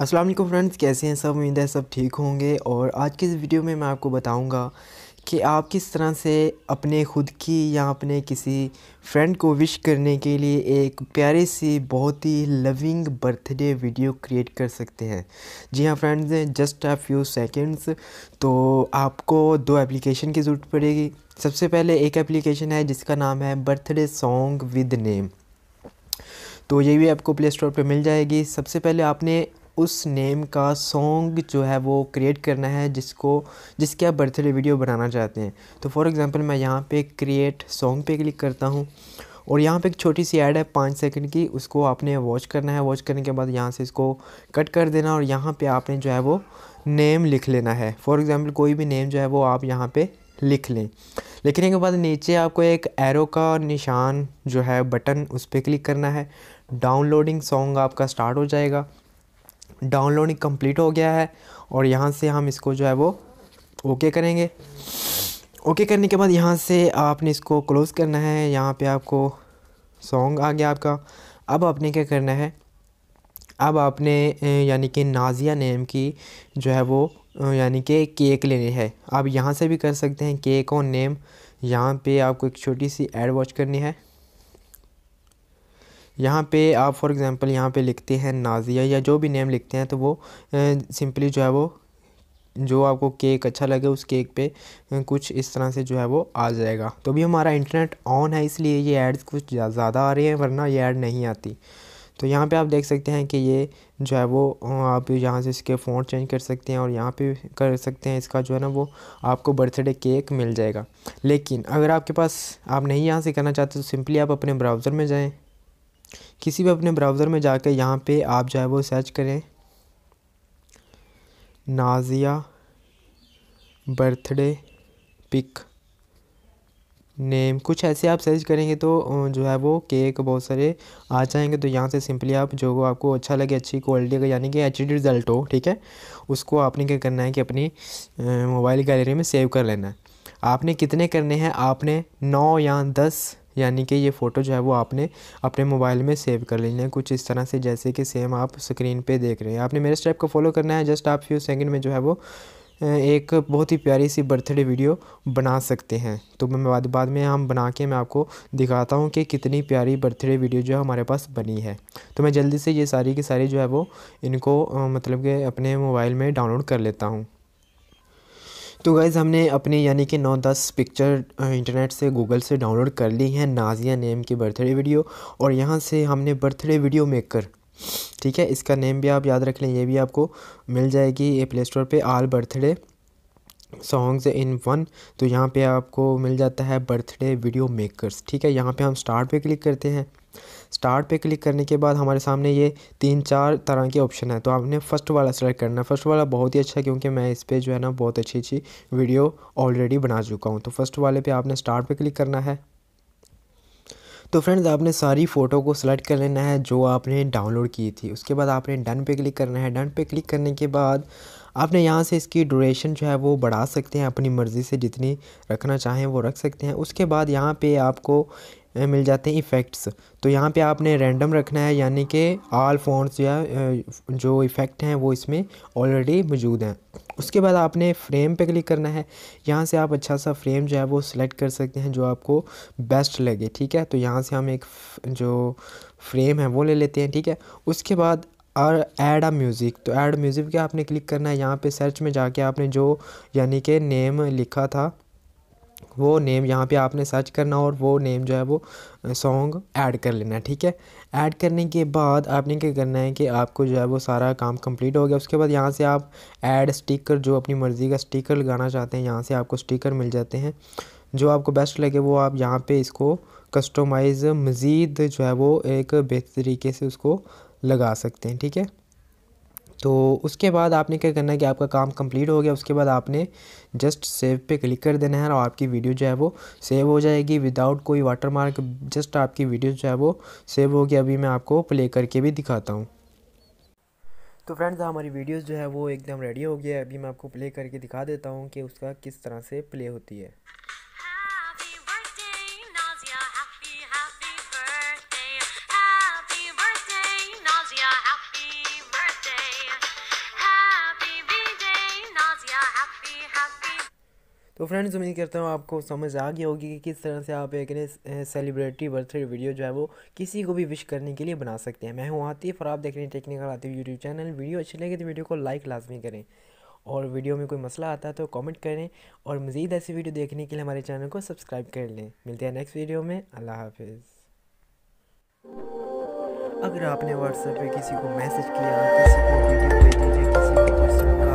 अस्सलाम फ्रेंड्स कैसे हैं सब उम्मीद है सब ठीक होंगे और आज के इस वीडियो में मैं आपको बताऊंगा कि आप किस तरह से अपने खुद की या अपने किसी फ्रेंड को विश करने के लिए एक प्यारे सी बहुत ही लविंग बर्थडे वीडियो क्रिएट कर सकते हैं जी हाँ friends just a few seconds तो आपको दो एप्लीकेशन की ज़रूरत पड़ेगी सबसे पहले एक एप्लीकेशन है जिसका नाम है बर्थडे सॉन्ग विद नेम तो ये भी आपको प्ले स्टोर पर मिल जाएगी सबसे पहले आपने उस नेम का सॉन्ग जो है वो क्रिएट करना है जिसको जिसके आप बर्थडे वीडियो बनाना चाहते हैं तो फॉर एग्ज़ाम्पल मैं यहाँ पे क्रिएट सॉन्ग पे क्लिक करता हूँ और यहाँ पे एक छोटी सी ऐड है पाँच सेकंड की उसको आपने वॉच करना है वॉच करने के बाद यहाँ से इसको कट कर देना और यहाँ पर आपने जो है वो नेम लिख लेना है फॉर एग्ज़ाम्पल कोई भी नेम जो है वो आप यहाँ पर लिख लें लिखने के बाद नीचे आपको एक एरो का निशान जो है बटन उस पर क्लिक करना है डाउनलोडिंग सॉन्ग आपका स्टार्ट हो जाएगा डाउनलोडिंग कंप्लीट हो गया है और यहाँ से हम इसको जो है वो ओके करेंगे ओके करने के बाद यहाँ से आपने इसको क्लोज़ करना है यहाँ पे आपको सॉन्ग आ गया आपका अब आपने क्या करना है अब आपने यानी कि नाजिया नेम की जो है वो यानी कि केक लेनी है आप यहाँ से भी कर सकते हैं केक और नेम यहाँ पे आपको एक छोटी सी एड वॉच करनी है यहाँ पे आप फॉर एग्ज़ाम्पल यहाँ पे लिखते हैं नाजिया या जो भी नेम लिखते हैं तो वो सिंपली जो है वो जो आपको केक अच्छा लगे उस केक पे कुछ इस तरह से जो है वो आ जाएगा तो भी हमारा इंटरनेट ऑन है इसलिए ये एड्स कुछ ज़्यादा आ रही हैं वरना ये ऐड नहीं आती तो यहाँ पे आप देख सकते हैं कि ये जो है वो आप यहाँ से इसके फ़ोन चेंज कर सकते हैं और यहाँ पे कर सकते हैं इसका जो है ना वो आपको बर्थडे केक मिल जाएगा लेकिन अगर आपके पास आप नहीं यहाँ से करना चाहते तो सिंपली आप अपने ब्राउज़र में जाएँ किसी भी अपने ब्राउज़र में जाकर यहाँ पे आप जो है वो सर्च करें नाजिया बर्थडे पिक नेम कुछ ऐसे आप सर्च करेंगे तो जो है वो केक बहुत सारे आ जाएंगे तो यहाँ से सिंपली आप जो आपको अच्छा लगे अच्छी क्वालिटी का यानी कि एच रिज़ल्ट हो ठीक है उसको आपने क्या करना है कि अपनी मोबाइल गैलरी में सेव कर लेना है आपने कितने करने हैं आपने नौ या दस यानी कि ये फ़ोटो जो है वो आपने अपने मोबाइल में सेव कर लेनी है कुछ इस तरह से जैसे कि सेम आप स्क्रीन पे देख रहे हैं आपने मेरे स्टेप को फॉलो करना है जस्ट आप फ्यू सेकंड में जो है वो एक बहुत ही प्यारी सी बर्थडे वीडियो बना सकते हैं तो मैं बाद बाद में हम बना के मैं आपको दिखाता हूँ कि कितनी प्यारी बर्थडे वीडियो जो है हमारे पास बनी है तो मैं जल्दी से ये सारी की सारी जो है वो इनको मतलब कि अपने मोबाइल में डाउनलोड कर लेता हूँ तो गाइज़ हमने अपने यानी कि नौ दस पिक्चर इंटरनेट से गूगल से डाउनलोड कर ली है नाजिया नेम की बर्थडे वीडियो और यहाँ से हमने बर्थडे वीडियो मेकर ठीक है इसका नेम भी आप याद रख लें ये भी आपको मिल जाएगी ये प्ले स्टोर पर all birthday songs in one तो यहाँ पे आपको मिल जाता है बर्थडे वीडियो मेकर्स ठीक है यहाँ पे हम स्टार्ट पे क्लिक करते हैं स्टार्ट पे क्लिक करने के बाद हमारे सामने ये तीन चार तरह के ऑप्शन है तो आपने फ़र्स्ट वाला सेलेक्ट करना है फर्स्ट वाला बहुत ही अच्छा है क्योंकि मैं इस पर जो है ना बहुत अच्छी अच्छी वीडियो ऑलरेडी बना चुका हूँ तो फर्स्ट वाले पे आपने स्टार्ट पे क्लिक करना है तो फ्रेंड्स आपने सारी फ़ोटो को सेलेक्ट कर लेना है जो आपने डाउनलोड की थी उसके बाद आपने डन पे क्लिक करना है डन पे क्लिक करने के बाद आपने यहाँ से इसकी ड्यूरेशन जो है वो बढ़ा सकते हैं अपनी मर्ज़ी से जितनी रखना चाहें वो रख सकते हैं उसके बाद यहाँ पे आपको मिल जाते हैं इफ़ेक्ट्स तो यहाँ पे आपने रैंडम रखना है यानी कि आल फोन्स या जो इफ़ेक्ट हैं वो इसमें ऑलरेडी मौजूद हैं उसके बाद आपने फ्रेम पे क्लिक करना है यहाँ से आप अच्छा सा फ्रेम जो है वो सिलेक्ट कर सकते हैं जो आपको बेस्ट लगे ठीक है तो यहाँ से हम एक जो फ्रेम है वो ले लेते हैं ठीक है उसके बाद और ऐड अ म्यूज़िक तो ऐड म्यूज़िक के आपने क्लिक करना है यहाँ पे सर्च में जाके आपने जो यानी कि नेम लिखा था वो नेम यहाँ पे आपने सर्च करना और वो नेम जो है वो सॉन्ग ऐड कर लेना ठीक है ऐड करने के बाद आपने क्या करना है कि आपको जो है वो सारा काम कंप्लीट हो गया उसके बाद यहाँ से आप ऐड स्टिकर जो अपनी मर्ज़ी का स्टिकर लगाना चाहते हैं यहाँ से आपको स्टिकर मिल जाते हैं जो आपको बेस्ट लगे वो आप यहाँ पर इसको कस्टमाइज़ मज़ीद जो है वो एक बेहतर तरीके से उसको लगा सकते हैं ठीक है तो उसके बाद आपने क्या करना है कि आपका काम कंप्लीट हो गया उसके बाद आपने जस्ट सेव पे क्लिक कर देना है और आपकी वीडियो जो है वो सेव हो जाएगी विदाउट कोई वाटरमार्क जस्ट आपकी वीडियो जो है वो सेव होगी अभी मैं आपको प्ले करके भी दिखाता हूँ तो फ्रेंड्स हमारी वीडियोस जो है वो एकदम रेडी हो गया है अभी मैं आपको प्ले करके दिखा देता हूँ कि उसका किस तरह से प्ले होती है तो फ्रेंड्स उम्मीद करता हूँ आपको समझ आ गई होगी कि किस तरह से आप एक सेलिब्रिटी बर्थडे वीडियो जो है वो किसी को भी विश करने के लिए बना सकते हैं मैं हूँ आतिफ और आप देख रहे हैं technical Atif YouTube channel video अच्छी लगे तो वीडियो को लाइक लाजमी करें और वीडियो में कोई मसला आता है तो कमेंट करें और मज़ीद ऐसी वीडियो देखने के लिए हमारे चैनल को सब्सक्राइब कर लें मिलते हैं नेक्स्ट वीडियो में अल्लाह हाफिज़ अगर आपने व्हाट्सएप पे किसी को मैसेज किया किसी को वीडियो भेजी किसी को